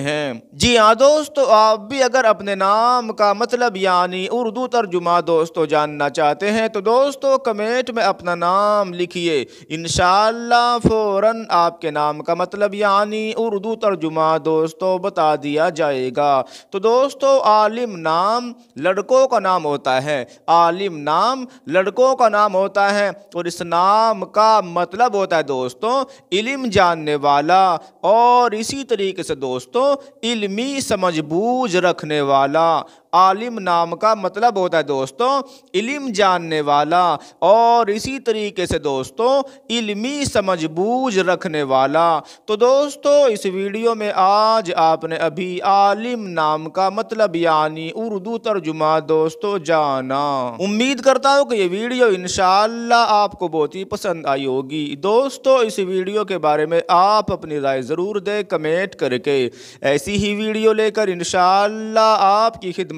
हैं जी हाँ दोस्तों तो आप भी अगर अपने नाम का मतलब यानी उर्दू तर्जुमा दोस्तों जानना चाहते हैं तो दोस्तों कमेंट में अपना नाम लिखिए इन फौरन आपके नाम का मतलब यानी उर्दू तर्जुमा दोस्तों बता दिया जाएगा तो दोस्तों आलिम नाम लड़कों का नाम होता है आलिम नाम लड़कों का नाम होता है और इस नाम का मतलब होता है दोस्तों इलम जानने वाला और इसी तरीके से दोस्तों दोस्तों इल्मी समझ बूझ रखने वाला आलिम नाम का मतलब होता है दोस्तों इलम जानने वाला और इसी तरीके से दोस्तों इलमी समझ बूझ रखने वाला तो दोस्तों इस वीडियो में आज आपने अभी आलिम नाम का मतलब यानी उर्दू तर्जुमा दोस्तों जाना उम्मीद करता हूँ कि ये वीडियो इन आपको बहुत ही पसंद आई होगी दोस्तों इस वीडियो के बारे में आप अपनी राय ज़रूर दें कमेंट करके ऐसी ही वीडियो लेकर इन आपकी खिदमत